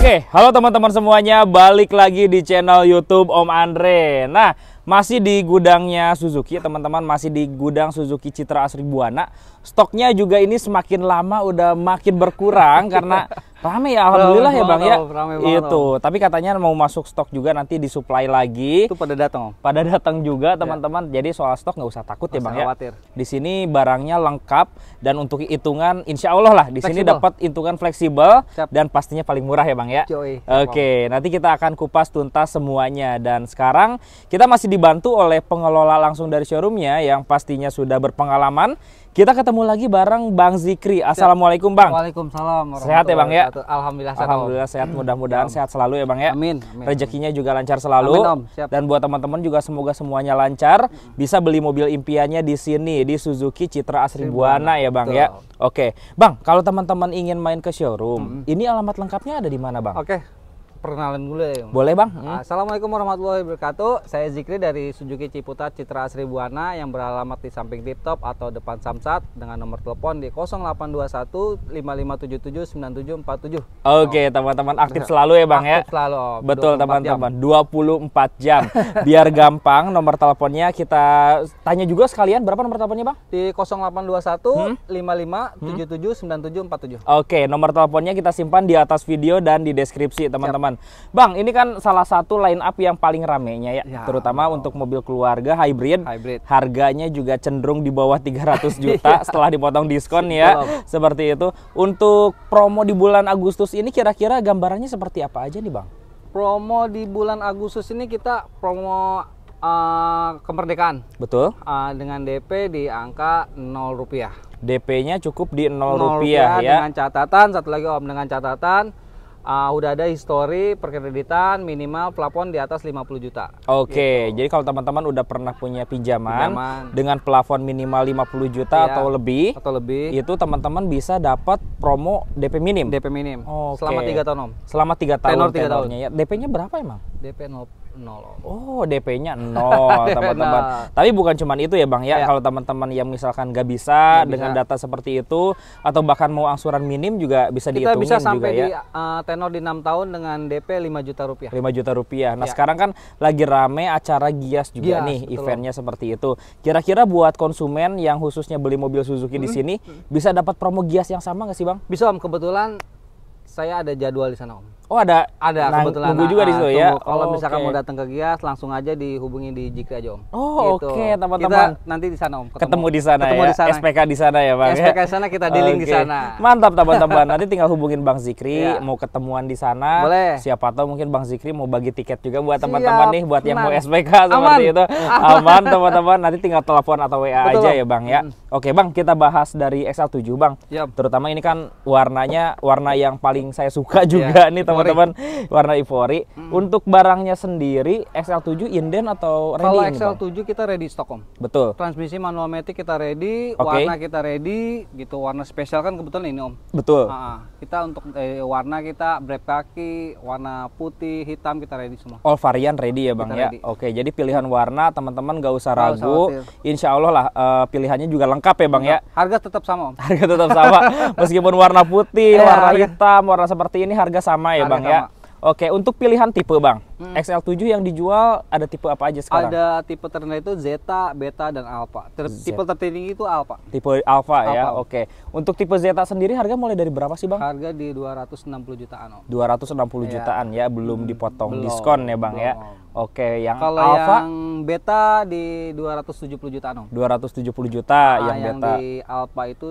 Oke, okay, halo teman-teman semuanya, balik lagi di channel YouTube Om Andre. Nah, masih di gudangnya Suzuki, teman-teman masih di gudang Suzuki Citra Asri Buana. Stoknya juga ini semakin lama udah makin berkurang karena Rame ya alhamdulillah ya Bang ya. itu. Tapi katanya mau masuk stok juga nanti disuplai lagi. Itu pada datang. Pada datang juga iya. teman-teman. Ya. Jadi soal stok nggak usah takut Masa ya Bang ya. khawatir. ya. Di sini barangnya lengkap dan untuk hitungan insya Allah lah di sini dapat hitungan fleksibel Siap. dan pastinya paling murah ya Bang ya. Oke, nanti kita akan kupas tuntas semuanya dan sekarang kita masih dibantu oleh pengelola langsung dari showroomnya yang pastinya sudah berpengalaman kita ketemu lagi bareng Bang Zikri. Assalamualaikum Bang. Waalaikumsalam. Sehat ya Bang ya? Alhamdulillah sehat. Alhamdulillah sehat. Mudah-mudahan ya, sehat selalu ya Bang ya. Amin. amin Rezekinya juga lancar selalu. Amin, om. Siap. Dan buat teman-teman juga semoga semuanya lancar. Bisa beli mobil impiannya di sini di Suzuki Citra Asri Buana ya Bang ya. Betul. ya. Oke. Bang, kalau teman-teman ingin main ke showroom, hmm. ini alamat lengkapnya ada di mana Bang? Oke perkenalan dulu ya. Boleh bang. Hmm. Assalamualaikum warahmatullahi wabarakatuh. Saya Zikri dari Suzuki Ciputat Citra Seribuana yang beralamat di samping Top atau depan Samsat dengan nomor telepon di 0821 Oke, okay, oh. teman-teman aktif nah, selalu ya bang aktif ya. Aktif selalu. Betul teman-teman. 24 jam. Biar gampang nomor teleponnya kita tanya juga sekalian berapa nomor teleponnya bang? Di 0821 5577 hmm? Oke, okay, nomor teleponnya kita simpan di atas video dan di deskripsi teman-teman teman-teman. Bang, ini kan salah satu line up yang paling ramenya ya, ya terutama wow. untuk mobil keluarga hybrid. hybrid. Harganya juga cenderung di bawah 300 juta iya. setelah dipotong diskon ya. Seperti itu. Untuk promo di bulan Agustus ini kira-kira gambarannya seperti apa aja nih, Bang? Promo di bulan Agustus ini kita promo uh, kemerdekaan. Betul. Uh, dengan DP di angka 0 rupiah. DP-nya cukup di 0, 0 rupiah, rupiah ya. Dengan catatan satu lagi Om dengan catatan uh, udah ada histori perkreditan minimal plafon di atas 50 juta. Oke, okay. gitu. jadi kalau teman-teman udah pernah punya pinjaman, pinjaman. dengan plafon minimal 50 juta iya, atau lebih atau lebih itu teman-teman bisa dapat promo DP minim. DP minim. Okay. Selama 3 tahun, Om. Selama 3 tahun Tenor 3 tahun. Ya. DP-nya berapa emang? DP 0 nol. Oh, DP-nya nol, teman-teman. Tapi bukan cuma itu ya, Bang ya. ya. Kalau teman-teman yang misalkan nggak bisa, gak dengan bisa. data seperti itu atau bahkan mau angsuran minim juga bisa Kita dihitungin bisa sampai ya. di uh, tenor di enam tahun dengan DP 5 juta rupiah. 5 juta rupiah. Nah, ya. sekarang kan lagi rame acara Gias juga Gias, nih, betul. eventnya seperti itu. Kira-kira buat konsumen yang khususnya beli mobil Suzuki hmm. di sini hmm. bisa dapat promo Gias yang sama nggak sih, Bang? Bisa, Om. Kebetulan saya ada jadwal di sana, Om. Oh ada ada nah, kebetulan. Nunggu juga nah, di ah, situ ya. Kalau oh, misalkan mau datang ke Gias langsung aja dihubungi di Jika aja Om. Oh gitu. oke okay, teman-teman. nanti di sana Om. Ketemu, ketemu di sana ketemu ya. Di sana. SPK di sana ya Bang. Ya? SPK di sana kita dealing okay. di sana. Mantap teman-teman. nanti tinggal hubungin Bang Zikri ya. mau ketemuan di sana. Boleh. Siapa tahu mungkin Bang Zikri mau bagi tiket juga buat teman-teman nih buat Senang. yang mau SPK seperti Aman. itu. Aman teman-teman. nanti tinggal telepon atau WA Betul, aja ya Bang ya. Hmm. Oke Bang kita bahas dari XL7 Bang. Yep. Terutama ini kan warnanya warna yang paling saya suka iya. juga yeah. nih teman teman-teman warna ivory. Hmm. Untuk barangnya sendiri XL7 inden atau ready? Kalau XL7 bang? kita ready stock om. Betul. Transmisi manual matic kita ready, okay. warna kita ready, gitu. Warna spesial kan kebetulan ini om. Betul. Nah, kita untuk eh, warna kita brep kaki, warna putih, hitam kita ready semua. All oh, varian ready ya bang kita ya. Ready. Oke, jadi pilihan warna teman-teman gak usah ragu. usah Insya Allah lah uh, pilihannya juga lengkap ya bang Enggak. ya. Harga tetap sama om. Harga tetap sama. Meskipun warna putih, iya, warna hitam, warna seperti ini harga sama ya harga bang ya. Oke, untuk pilihan tipe bang, hmm. XL7 yang dijual ada tipe apa aja sekarang? Ada tipe terendah itu Zeta, Beta, dan Alpha. Ter Z. Tipe tertinggi itu Alpha. Tipe Alpha, ya? Alpha ya, oke. Untuk tipe Zeta sendiri harga mulai dari berapa sih bang? Harga di 260 jutaan Oh. 260 iya. jutaan ya, belum dipotong belum, diskon ya bang ya? belum. ya. Oke, yang Kalau Alpha? yang Beta di 270 jutaan Oh. 270 juta nah, yang, yang Beta. Yang di Alpha itu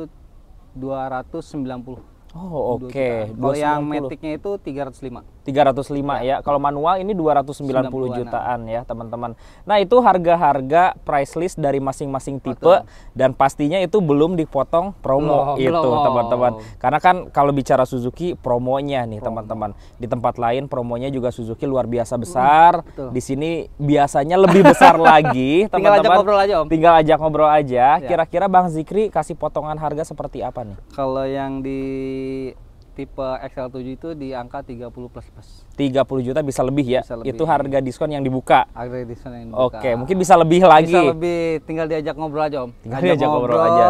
290 Oh oke. Okay. Kalau yang metiknya itu 305. 305 ya. ya. Kalau manual ini 290 puluh jutaan ya, teman-teman. Nah, itu harga-harga price list dari masing-masing tipe Betul. dan pastinya itu belum dipotong promo loh, itu, teman-teman. Oh. Karena kan kalau bicara Suzuki promonya nih, teman-teman. Di tempat lain promonya juga Suzuki luar biasa besar. Betul. Di sini biasanya lebih besar lagi, teman-teman. Tinggal ajak ngobrol aja, Om. Tinggal ajak ngobrol aja. Ya. Kira-kira ya. Bang Zikri kasih potongan harga seperti apa nih? Kalau yang di tipe XL7 itu di angka 30 plus plus. 30 juta bisa lebih ya. Bisa lebih. Itu harga diskon yang dibuka. Harga diskon yang dibuka. Oke, mungkin bisa lebih lagi. Bisa lebih, tinggal diajak ngobrol aja, Om. Tinggal diajak ngobrol, ngobrol aja.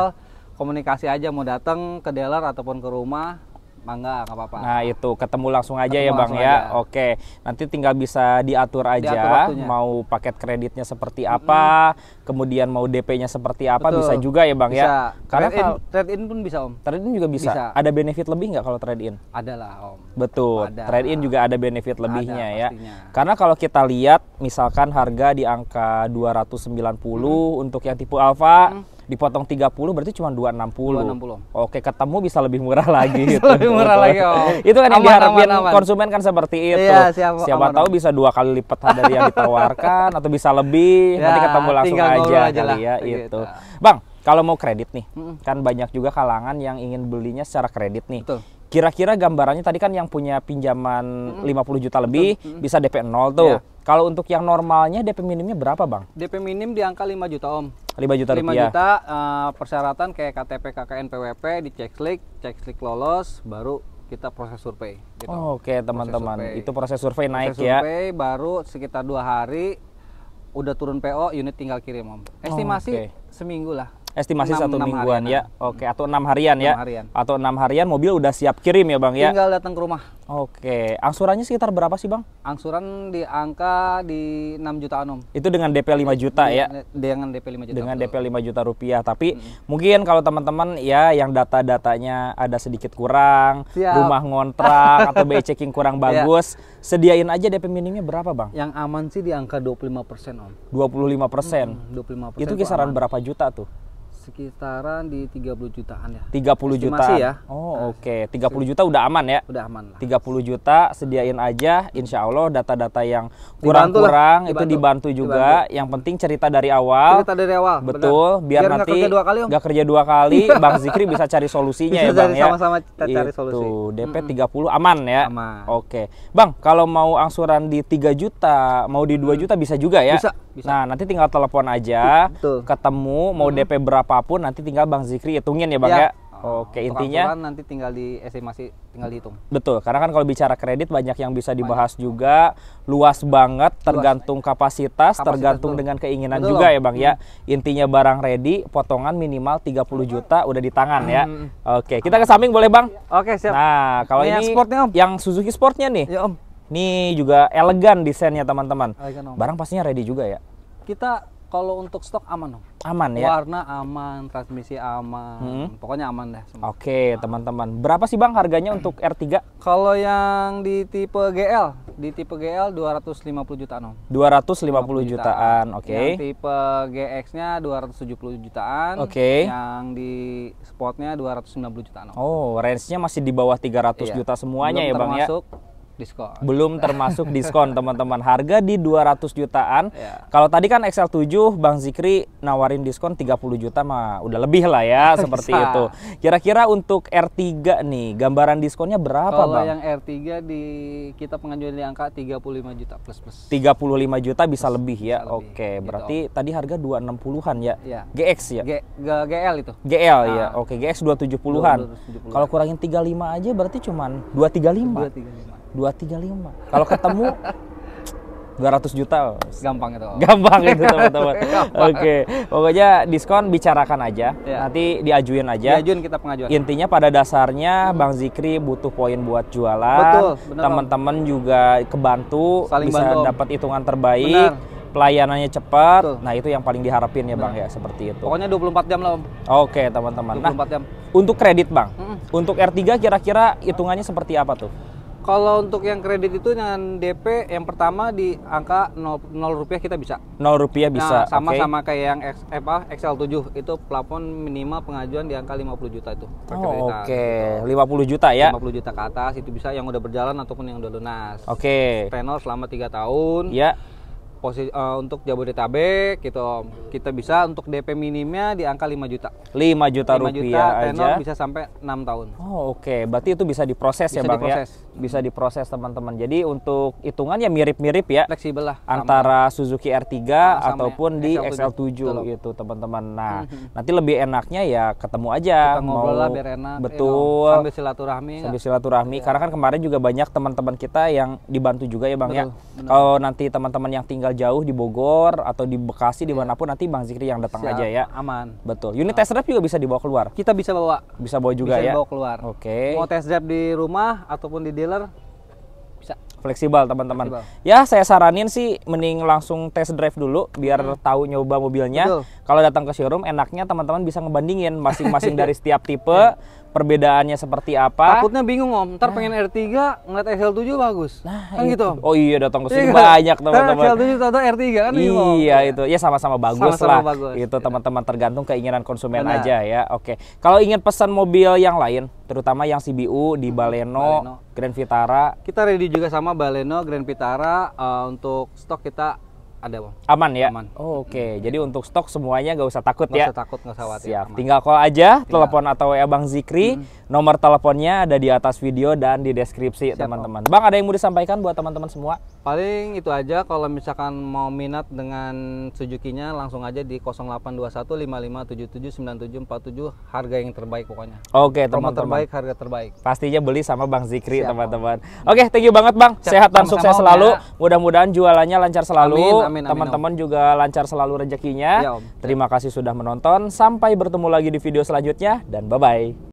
Komunikasi aja mau datang ke dealer ataupun ke rumah mangga nggak apa-apa nah itu ketemu langsung aja ketemu ya bang ya aja. oke nanti tinggal bisa diatur aja diatur mau paket kreditnya seperti apa mm-hmm. kemudian mau DP-nya seperti apa Betul. bisa juga ya bang ya. bisa. ya karena trade in, trade in pun bisa om trade in juga bisa, bisa. ada benefit lebih nggak kalau trade in ada lah om betul trade in juga ada benefit lebihnya ada, ya karena kalau kita lihat misalkan harga di angka 290 mm-hmm. untuk yang tipe alfa hmm dipotong 30 berarti cuma 260. 260. Oke, ketemu bisa lebih murah lagi gitu. lebih murah lagi. Oh. itu kan aman, yang diharapin aman, aman. konsumen kan seperti iya, itu. Iya, siapa siapa aman, tahu aman. bisa dua kali lipat dari yang ditawarkan atau bisa lebih. Ya, Nanti ketemu langsung aja, aja kali ya gitu. itu. Bang, kalau mau kredit nih, mm kan banyak juga kalangan yang ingin belinya secara kredit nih. kira-kira gambarannya tadi kan yang punya pinjaman mm -hmm. 50 juta lebih mm -hmm. bisa DP 0 tuh. Yeah. Kalau untuk yang normalnya DP minimnya berapa bang? DP minim di angka 5 juta om. 5 juta rupiah. 5 juta uh, persyaratan kayak KTP, KKN, PWP, cek slik lolos, baru kita proses survei. Gitu. Oh, Oke okay, teman-teman, itu proses survei naik proses ya. Survei baru sekitar dua hari udah turun PO unit tinggal kirim om. Estimasi oh, okay. seminggu lah estimasi satu mingguan harian. ya oke atau enam harian 6 ya harian. atau enam harian mobil udah siap kirim ya bang ya tinggal datang ke rumah oke angsurannya sekitar berapa sih bang angsuran di angka di 6 juta om itu dengan dp 5 juta di, ya dengan dp 5 juta dengan dp 5 juta rupiah tapi hmm. mungkin kalau teman-teman ya yang data-datanya ada sedikit kurang Siap. rumah ngontrak atau BI checking kurang ya. bagus ya. sediain aja dp minimnya berapa bang yang aman sih di angka 25 persen om 25 persen hmm, 25 persen itu kisaran aman. berapa juta tuh sekitaran di 30 jutaan ya. 30 Estimasi juta. ya. Oh, nah, oke. Okay. 30 juta udah aman ya? Udah aman lah. 30 juta sediain aja insya Allah data-data yang kurang-kurang kurang, itu dibantu juga. Dibantu. Yang penting cerita dari awal. Cerita dari awal. Betul, benar. biar, biar nanti kerja dua kali, om. gak kerja dua kali, Bang Zikri bisa cari solusinya bisa ya, Bang ya. sama-sama kita cari itu. solusi. Tuh, DP mm -mm. 30 aman ya. Aman. Oke. Okay. Bang, kalau mau angsuran di 3 juta, mau di 2 juta bisa juga ya? Bisa, bisa. Nah, nanti tinggal telepon aja. Betul. Ketemu mau hmm. DP berapa apapun nanti tinggal Bang Zikri hitungin ya Bang iya. ya. ya? Oke, Untuk intinya nanti tinggal di estimasi tinggal dihitung. Betul, karena kan kalau bicara kredit banyak yang bisa dibahas banyak. juga, luas banget tergantung Kapasitas, kapasitas, tergantung betul. dengan keinginan betul juga loh. ya Bang ya. hmm. ya. Intinya barang ready, potongan minimal 30 hmm. juta udah di tangan ya. hmm. ya. Oke, kita ke samping boleh Bang? Oke, siap. Nah, kalau ini, ini yang sportnya Om. Yang Suzuki Sportnya nih. Ya Om. Nih juga elegan desainnya teman-teman. Barang pastinya ready juga ya. Kita kalau untuk stok aman dong. Aman ya. Warna aman, transmisi aman, hmm. pokoknya aman deh. Oke nah. teman-teman, berapa sih bang harganya untuk R3? Kalau yang di tipe GL, di tipe GL 250 jutaan om. 250 jutaan, jutaan. oke. Okay. Yang tipe GX-nya 270 jutaan. Oke. Okay. Yang di sportnya 290 jutaan om. Oh, range-nya masih di bawah 300 iya. juta semuanya ya, Belum ya bang ya? Termasuk diskon. Belum termasuk diskon, teman-teman. Harga di 200 jutaan. Yeah. Kalau tadi kan XL7 Bang Zikri nawarin diskon 30 juta mah udah lebih lah ya seperti Bisa. itu. Kira-kira untuk R3 nih, gambaran diskonnya berapa, Kalo Bang? Kalau yang R3 di kita pengajuan di angka 35 juta plus plus. 35 juta bisa plus, lebih ya. Bisa Oke, lebih. Gitu. berarti gitu. tadi harga 260-an ya. ya. GX ya. G, G, GL itu. GL nah. ya. Ah. Oke, GX 270-an. 270 Kalau kurangin 35 aja berarti cuman 235. 235. 235. Kalau ketemu 200 juta gampang itu gampang itu teman-teman oke pokoknya diskon bicarakan aja ya. nanti diajuin aja diajuin kita pengajuan intinya pada dasarnya hmm. Bang Zikri butuh poin buat jualan teman-teman juga kebantu Saling bisa dapat hitungan terbaik bener. Pelayanannya cepat, Betul. nah itu yang paling diharapin ya Bang ya seperti itu. Pokoknya 24 jam lah Oke okay, teman-teman. 24 nah, jam. Untuk kredit Bang, mm -mm. untuk R3 kira-kira hitungannya seperti apa tuh? Kalau untuk yang kredit itu dengan DP yang pertama di angka 0, 0 rupiah kita bisa. 0 rupiah bisa. Nah, sama okay. sama kayak yang X, apa XL7 itu plafon minimal pengajuan di angka 50 juta itu. Oh, oke. Okay. Gitu. 50 juta ya. 50 juta ke atas itu bisa yang udah berjalan ataupun yang udah lunas. Oke. Okay. Tenor selama 3 tahun. Ya. Yeah posisi uh, untuk Jabodetabek gitu Om. Kita bisa untuk DP minimnya di angka 5 juta. 5 juta 5 rupiah juta, tenor aja. bisa sampai 6 tahun. Oh, oke. Okay. Berarti itu bisa diproses ya, bisa ya, Bang diproses. ya. Bisa diproses teman-teman. Jadi untuk hitungannya mirip-mirip ya. Fleksibel lah. Antara sama. Suzuki R3 nah, ataupun ya. di XL7 itu gitu, teman-teman. Nah, mhm. nanti lebih enaknya ya ketemu aja. Kita ngobrol mau, lah biar enak. Ya, betul. sambil silaturahmi. Ya. Sambil silaturahmi. Ya. Karena kan kemarin juga banyak teman-teman kita yang dibantu juga ya, Bang betul, ya. Kalau nanti teman-teman yang tinggal tinggal jauh di Bogor atau di Bekasi yeah. dimanapun nanti Bang Zikri yang datang aja ya. Aman. Betul. Unit test drive juga bisa dibawa keluar. Kita bisa bawa. Bisa bawa juga bisa ya. Bisa bawa keluar. Oke. Okay. Mau test drive di rumah ataupun di dealer fleksibel teman-teman. Ya saya saranin sih mending langsung test drive dulu biar hmm. tahu nyoba mobilnya. Kalau datang ke showroom enaknya teman-teman bisa ngebandingin masing-masing dari setiap tipe iya. perbedaannya seperti apa. Takutnya bingung om, ntar nah. pengen R3 ngeliat XL7 bagus. Nah, kan gitu, itu. gitu. Oh iya datang ke sini iya. banyak teman-teman. XL7 atau R3 kan bingung. Iya, iya itu. Ya sama-sama bagus sama -sama lah. Bagus. Itu teman-teman tergantung keinginan konsumen Benar. aja ya. Oke. Kalau ingin pesan mobil yang lain terutama yang CBU di hmm, Baleno, Baleno. Grand Vitara. Kita ready juga sama Baleno, Grand Vitara uh, untuk stok kita ada bang aman ya aman. Oh, oke okay. jadi untuk stok semuanya nggak usah takut gak ya usah takut nggak usah khawatir siap aman. tinggal call aja tinggal. telepon atau ya bang Zikri hmm. nomor teleponnya ada di atas video dan di deskripsi teman-teman bang ada yang mau disampaikan buat teman-teman semua paling itu aja kalau misalkan mau minat dengan Suzuki-nya langsung aja di 082155779747 harga yang terbaik pokoknya oke okay, teman-teman terbaik harga terbaik pastinya beli sama bang Zikri teman-teman oke okay, thank you banget bang sehat dan sukses selalu ya. mudah-mudahan jualannya lancar selalu amin teman-teman juga lancar selalu rezekinya. Ya, Terima kasih sudah menonton. Sampai bertemu lagi di video selanjutnya dan bye-bye.